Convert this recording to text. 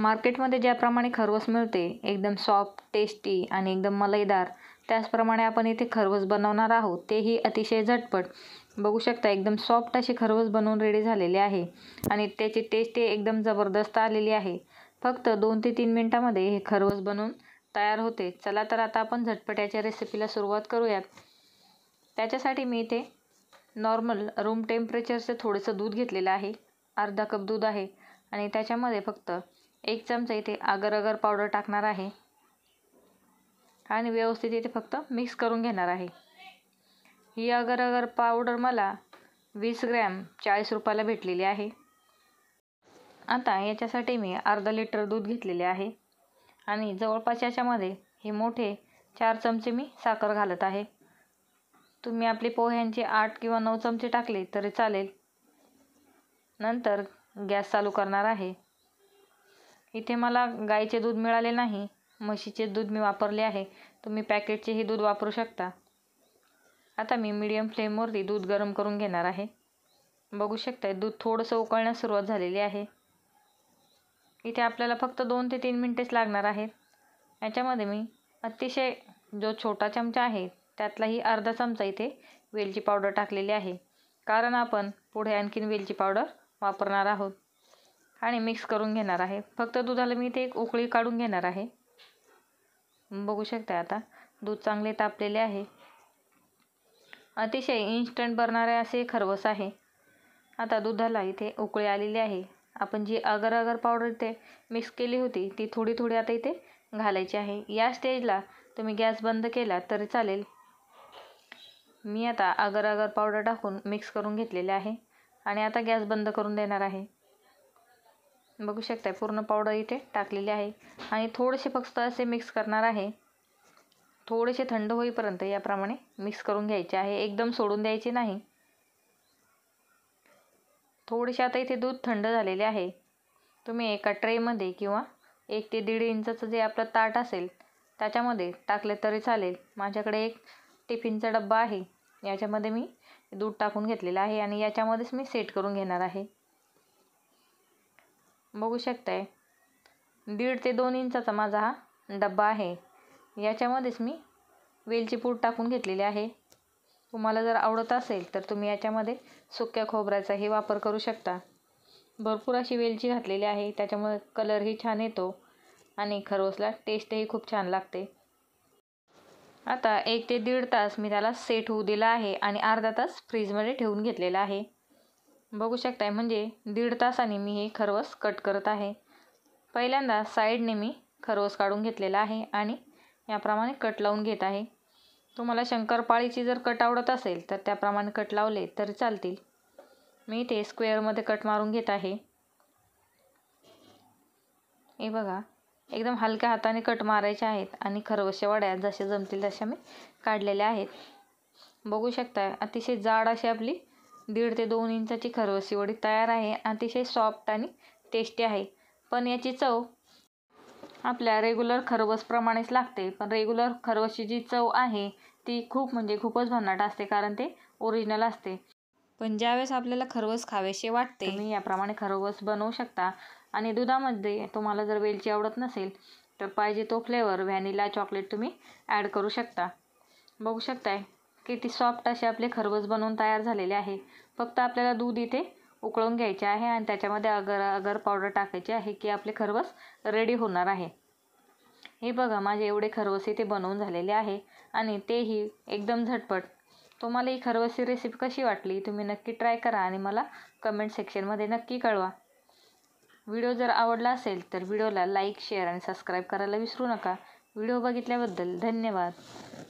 मार्केटमध्ये ज्याप्रमाणे खरवस मिळते एकदम सॉफ्ट टेस्टी आणि एकदम मलईदार त्याचप्रमाणे आपण इथे खरवस बनवणार आहोत तेही अतिशय झटपट बघू शकता एकदम सॉफ्ट अशी खरवस बनवून रेडी झालेली आहे आणि त्याची टेस्ट एकदम जबरदस्त आलेली आहे फक्त दोन ते तीन मिनटामध्ये हे खरवस बनवून तयार होते चला तर आता आपण झटपट याच्या रेसिपीला सुरुवात करूयात त्याच्यासाठी मी इथे नॉर्मल रूम टेम्परेचरचं थोडंसं दूध घेतलेलं आहे अर्धा कप दूध आहे आणि त्याच्यामध्ये फक्त एक चमचा इथे अगर अगर पावडर टाकणार आहे आणि व्यवस्थित इथे फक्त मिक्स करून घेणार आहे ही अगर अगर पावडर मला वीस ग्रॅम चाळीस रुपयाला भेटलेली आहे आता याच्यासाठी मी अर्धा लिटर दूध घेतलेले आहे आणि जवळपास याच्यामध्ये हे मोठे चार चमचे मी साखर घालत आहे तुम्ही आपले पोह्यांचे आठ किंवा नऊ चमचे टाकले तरी चालेल नंतर गॅस चालू करणार आहे इथे मला गाईचे दूध मिळाले नाही म्हशीचे दूध मी वापरले आहे तुम्ही पॅकेटचेही दूध वापरू शकता आता मी मीडियम फ्लेमवरती दूध गरम करून घेणार आहे बघू शकता दूध थोडंसं उकळण्यास सुरुवात झालेली आहे इथे आपल्याला फक्त दोन ते तीन मिनटेच लागणार आहेत याच्यामध्ये मी अतिशय जो छोटा चमचा आहे त्यातलाही अर्धा चमचा इथे वेलची पावडर टाकलेली आहे कारण आपण पुढे आणखीन वेलची पावडर वापरणार आहोत आणि मिक्स करून घेणार आहे फक्त दुधाला मी इथे एक उकळी काढून घेणार आहे बघू शकता आता दूध चांगले तापलेले आहे अतिशय इन्स्टंट बनणारे असे खरवस आहे आता दुधाला इथे उकळी आलेली आहे आपण जी अगर अगर पावडर इथे मिक्स केली होती ती थोडी थोडी आता इथे घालायची आहे या स्टेजला तुम्ही गॅस बंद केला तरी चालेल मी आता अगर अगर पावडर टाकून मिक्स करून घेतलेले आहे आणि आता गॅस बंद करून देणार आहे बघू शकताय पूर्ण पावडर इथे टाकलेली आहे आणि थोडेसे फक्त असे मिक्स करणार आहे थोडेसे थंड होईपर्यंत याप्रमाणे मिक्स करून घ्यायचे आहे एकदम सोडून द्यायचे नाही थोडेसे आता इथे दूध थंड झालेले आहे तुम्ही एका ट्रेमध्ये किंवा एक ते दीड इंचाचं जे आपलं ताट असेल त्याच्यामध्ये टाकले तरी चालेल माझ्याकडे एक टिफिनचा डब्बा आहे याच्यामध्ये मी दूध टाकून घेतलेलं आहे आणि याच्यामध्येच मी सेट करून घेणार आहे बघू शकताय दीड ते दोन इंचाचा माझा हा डब्बा आहे याच्यामध्येच मी वेलची पूड टाकून घेतलेली आहे तुम्हाला जर आवडत असेल तर तुम्ही याच्यामध्ये सुक्या खोबऱ्याचाही वापर करू शकता भरपूर अशी वेलची घातलेली आहे त्याच्यामुळे कलरही छान येतो आणि खरवसला टेस्टही खूप छान लागते आता एक ते दीड तास मी त्याला सेट होऊ दिला आहे आणि अर्धा तास फ्रीजमध्ये ठेवून घेतलेला आहे बघू शकताय म्हणजे दीड तासाने मी हे खरवस कट करत आहे पहिल्यांदा साईडने मी खरवस काढून घेतलेला आहे आणि याप्रमाणे कट लावून घेत आहे तुम्हाला शंकरपाळीची जर कट आवडत असेल तर त्याप्रमाणे कट लावले तरी चालतील मी ते स्क्वेअरमध्ये कट मारून घेत आहे हे बघा एकदम हलक्या हाताने कट मारायचे आहेत आणि खरवसच्या वड्या जसे जमतील तशा मी काढलेल्या आहेत बघू शकता अतिशय जाड अशी आपली दीड ते दोन इंचाची खरवसी वडी तयार आहे अतिशय सॉफ्ट आणि टेस्टी आहे पण याची चव आपल्या रेग्युलर खरवसप्रमाणेच लागते पण रेग्युलर खरवसची जी चव आहे ती खूप म्हणजे खूपच भन्नाट असते कारण ते ओरिजिनल असते पण ज्यावेळेस आपल्याला खरवस खावेसे वाटते तुम्ही याप्रमाणे खरवस बनवू शकता आणि दुधामध्ये तुम्हाला जर वेलची आवडत नसेल तर पाहिजे तो फ्लेवर व्हॅनिला चॉकलेट तुम्ही ॲड करू शकता बघू शकताय किती सॉफ्ट असे आपले खरवस बनवून तयार झालेले आहे फक्त आपल्याला दूध इथे उकळून घ्यायचे आहे आणि त्याच्यामध्ये अगर अगर पावडर टाकायची आहे की आपले खरवस रेडी होणार आहे हे बघा माझे एवढे खरवस इथे बनवून झालेले आहे आणि तेही एकदम झटपट तुम्हाला ही खरवसची रेसिपी कशी वाटली तुम्ही नक्की ट्राय करा आणि मला कमेंट सेक्शनमध्ये नक्की कळवा व्हिडिओ जर आवडला असेल तर व्हिडिओला लाईक शेअर आणि सबस्क्राईब करायला विसरू नका व्हिडिओ बघितल्याबद्दल धन्यवाद